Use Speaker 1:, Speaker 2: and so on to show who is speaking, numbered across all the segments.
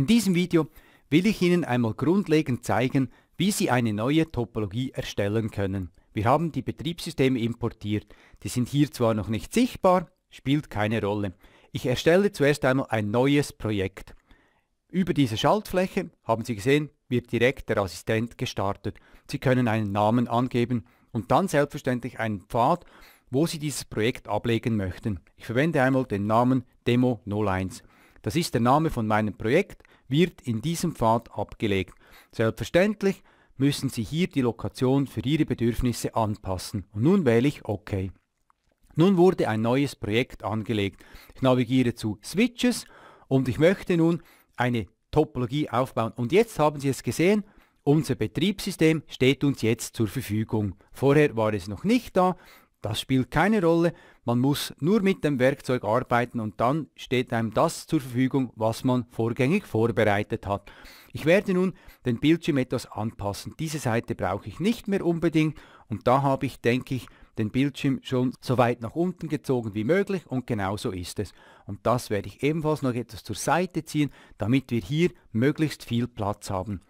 Speaker 1: In diesem Video will ich Ihnen einmal grundlegend zeigen, wie Sie eine neue Topologie erstellen können. Wir haben die Betriebssysteme importiert. Die sind hier zwar noch nicht sichtbar, spielt keine Rolle. Ich erstelle zuerst einmal ein neues Projekt. Über diese Schaltfläche, haben Sie gesehen, wird direkt der Assistent gestartet. Sie können einen Namen angeben und dann selbstverständlich einen Pfad, wo Sie dieses Projekt ablegen möchten. Ich verwende einmal den Namen Demo 01. Das ist der Name von meinem Projekt wird in diesem Pfad abgelegt. Selbstverständlich müssen Sie hier die Lokation für Ihre Bedürfnisse anpassen. Und nun wähle ich OK. Nun wurde ein neues Projekt angelegt. Ich navigiere zu Switches und ich möchte nun eine Topologie aufbauen. Und jetzt haben Sie es gesehen, unser Betriebssystem steht uns jetzt zur Verfügung. Vorher war es noch nicht da. Das spielt keine Rolle, man muss nur mit dem Werkzeug arbeiten und dann steht einem das zur Verfügung, was man vorgängig vorbereitet hat. Ich werde nun den Bildschirm etwas anpassen. Diese Seite brauche ich nicht mehr unbedingt und da habe ich, denke ich, den Bildschirm schon so weit nach unten gezogen wie möglich und genau so ist es. Und das werde ich ebenfalls noch etwas zur Seite ziehen, damit wir hier möglichst viel Platz haben.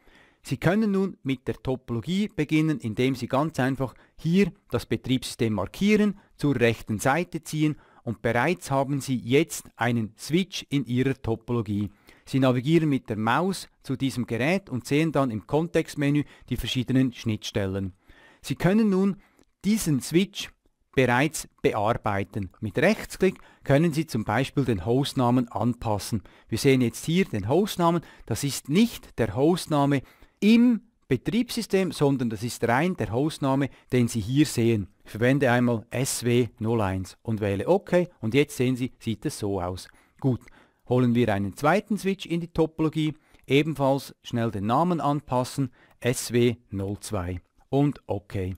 Speaker 1: Sie können nun mit der Topologie beginnen, indem Sie ganz einfach hier das Betriebssystem markieren, zur rechten Seite ziehen und bereits haben Sie jetzt einen Switch in Ihrer Topologie. Sie navigieren mit der Maus zu diesem Gerät und sehen dann im Kontextmenü die verschiedenen Schnittstellen. Sie können nun diesen Switch bereits bearbeiten. Mit Rechtsklick können Sie zum Beispiel den Hostnamen anpassen. Wir sehen jetzt hier den Hostnamen. Das ist nicht der Hostname, im Betriebssystem, sondern das ist rein der Hostname, den Sie hier sehen. Ich verwende einmal SW01 und wähle OK und jetzt sehen Sie, sieht es so aus. Gut, holen wir einen zweiten Switch in die Topologie, ebenfalls schnell den Namen anpassen, SW02 und OK.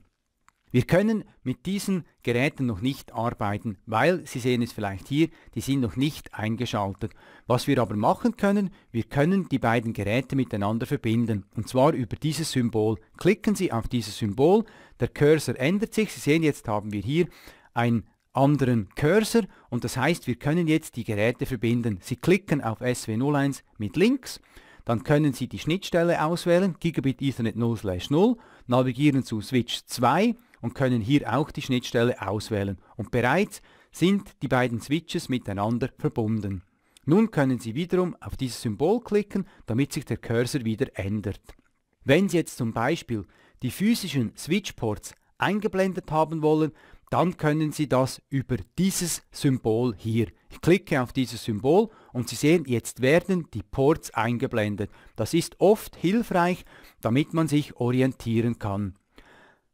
Speaker 1: Wir können mit diesen Geräten noch nicht arbeiten, weil, Sie sehen es vielleicht hier, die sind noch nicht eingeschaltet. Was wir aber machen können, wir können die beiden Geräte miteinander verbinden, und zwar über dieses Symbol. Klicken Sie auf dieses Symbol, der Cursor ändert sich, Sie sehen jetzt haben wir hier einen anderen Cursor und das heißt, wir können jetzt die Geräte verbinden. Sie klicken auf SW01 mit links, dann können Sie die Schnittstelle auswählen, Gigabit Ethernet 0/0, slash navigieren zu Switch 2 und können hier auch die Schnittstelle auswählen und bereits sind die beiden Switches miteinander verbunden. Nun können Sie wiederum auf dieses Symbol klicken, damit sich der Cursor wieder ändert. Wenn Sie jetzt zum Beispiel die physischen Switchports eingeblendet haben wollen, dann können Sie das über dieses Symbol hier. Ich klicke auf dieses Symbol und Sie sehen, jetzt werden die Ports eingeblendet. Das ist oft hilfreich, damit man sich orientieren kann.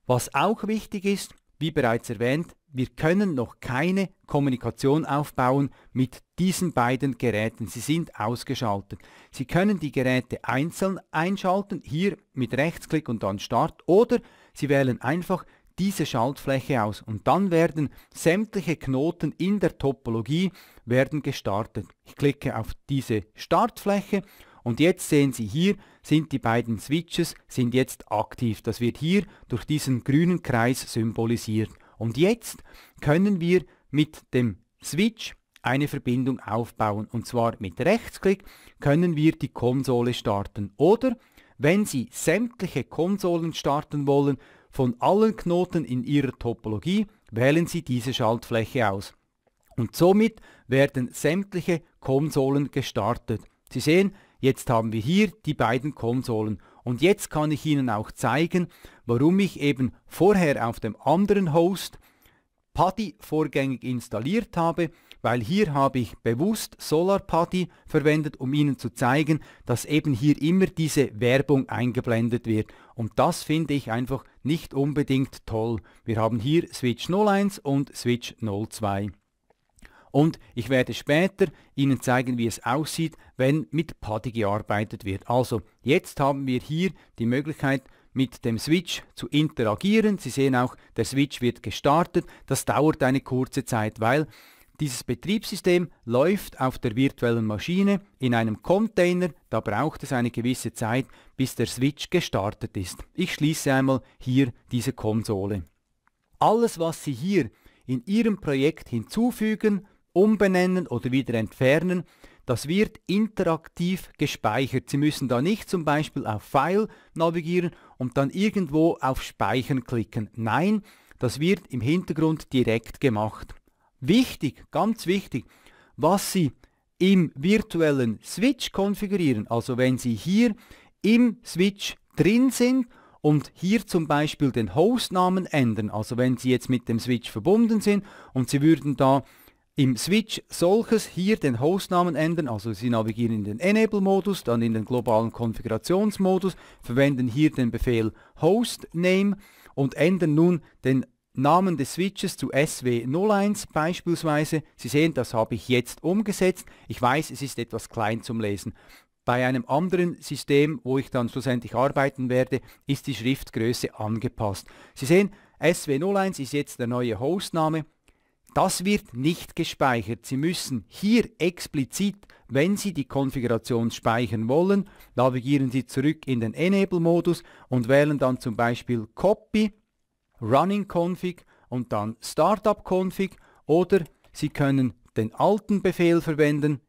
Speaker 1: Was auch wichtig ist, wie bereits erwähnt, wir können noch keine Kommunikation aufbauen mit diesen beiden Geräten. Sie sind ausgeschaltet. Sie können die Geräte einzeln einschalten, hier mit Rechtsklick und dann Start, oder Sie wählen einfach diese Schaltfläche aus und dann werden sämtliche Knoten in der Topologie werden gestartet. Ich klicke auf diese Startfläche und jetzt sehen Sie hier, sind die beiden Switches sind jetzt aktiv. Das wird hier durch diesen grünen Kreis symbolisiert. Und jetzt können wir mit dem Switch eine Verbindung aufbauen. Und zwar mit Rechtsklick können wir die Konsole starten. Oder wenn Sie sämtliche Konsolen starten wollen, von allen Knoten in Ihrer Topologie, wählen Sie diese Schaltfläche aus. Und somit werden sämtliche Konsolen gestartet. Sie sehen, Jetzt haben wir hier die beiden Konsolen und jetzt kann ich Ihnen auch zeigen, warum ich eben vorher auf dem anderen Host Putty vorgängig installiert habe, weil hier habe ich bewusst Solar Putty verwendet, um Ihnen zu zeigen, dass eben hier immer diese Werbung eingeblendet wird. Und das finde ich einfach nicht unbedingt toll. Wir haben hier Switch 01 und Switch 02. Und ich werde später Ihnen zeigen, wie es aussieht, wenn mit Paddy gearbeitet wird. Also jetzt haben wir hier die Möglichkeit, mit dem Switch zu interagieren. Sie sehen auch, der Switch wird gestartet. Das dauert eine kurze Zeit, weil dieses Betriebssystem läuft auf der virtuellen Maschine in einem Container. Da braucht es eine gewisse Zeit, bis der Switch gestartet ist. Ich schließe einmal hier diese Konsole. Alles, was Sie hier in Ihrem Projekt hinzufügen, umbenennen oder wieder entfernen, das wird interaktiv gespeichert. Sie müssen da nicht zum Beispiel auf File navigieren und dann irgendwo auf Speichern klicken. Nein, das wird im Hintergrund direkt gemacht. Wichtig, ganz wichtig, was Sie im virtuellen Switch konfigurieren, also wenn Sie hier im Switch drin sind und hier zum Beispiel den Hostnamen ändern, also wenn Sie jetzt mit dem Switch verbunden sind und Sie würden da im Switch solches hier den Hostnamen ändern, also Sie navigieren in den Enable-Modus, dann in den globalen Konfigurationsmodus, verwenden hier den Befehl Hostname und ändern nun den Namen des Switches zu SW01 beispielsweise. Sie sehen, das habe ich jetzt umgesetzt. Ich weiß, es ist etwas klein zum Lesen. Bei einem anderen System, wo ich dann schlussendlich arbeiten werde, ist die Schriftgröße angepasst. Sie sehen, SW01 ist jetzt der neue Hostname. Das wird nicht gespeichert. Sie müssen hier explizit, wenn Sie die Konfiguration speichern wollen, navigieren Sie zurück in den Enable-Modus und wählen dann zum Beispiel Copy, Running Config und dann Startup Config oder Sie können den alten Befehl verwenden.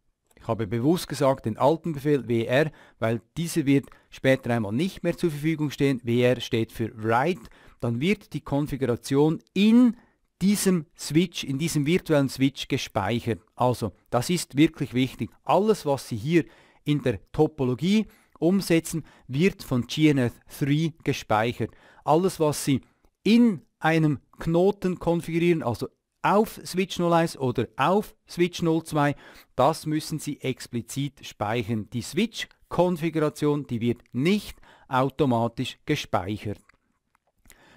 Speaker 1: Ich habe bewusst gesagt den alten Befehl WR, weil dieser wird später einmal nicht mehr zur Verfügung stehen. WR steht für Write. Dann wird die Konfiguration in diesem Switch, in diesem virtuellen Switch gespeichert. Also das ist wirklich wichtig. Alles, was Sie hier in der Topologie umsetzen, wird von GNF3 gespeichert. Alles, was Sie in einem Knoten konfigurieren, also auf Switch 01 oder auf Switch 02, das müssen Sie explizit speichern. Die Switch-Konfiguration, die wird nicht automatisch gespeichert.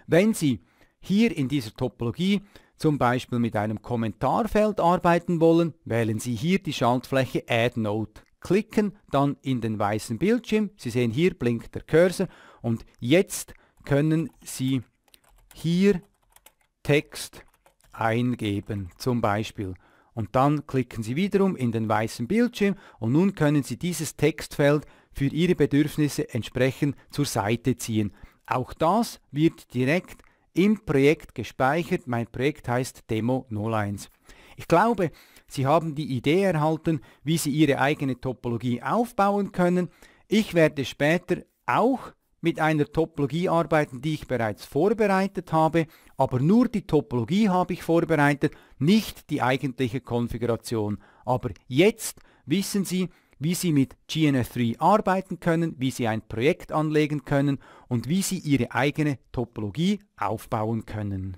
Speaker 1: Wenn Sie hier in dieser Topologie zum Beispiel mit einem Kommentarfeld arbeiten wollen, wählen Sie hier die Schaltfläche Add Note. Klicken dann in den weißen Bildschirm. Sie sehen hier blinkt der Cursor und jetzt können Sie hier Text eingeben zum Beispiel. Und dann klicken Sie wiederum in den weißen Bildschirm und nun können Sie dieses Textfeld für Ihre Bedürfnisse entsprechend zur Seite ziehen. Auch das wird direkt im Projekt gespeichert. Mein Projekt heißt Demo 01. Ich glaube, Sie haben die Idee erhalten, wie Sie Ihre eigene Topologie aufbauen können. Ich werde später auch mit einer Topologie arbeiten, die ich bereits vorbereitet habe, aber nur die Topologie habe ich vorbereitet, nicht die eigentliche Konfiguration. Aber jetzt wissen Sie, wie Sie mit GNF3 arbeiten können, wie Sie ein Projekt anlegen können und wie Sie Ihre eigene Topologie aufbauen können.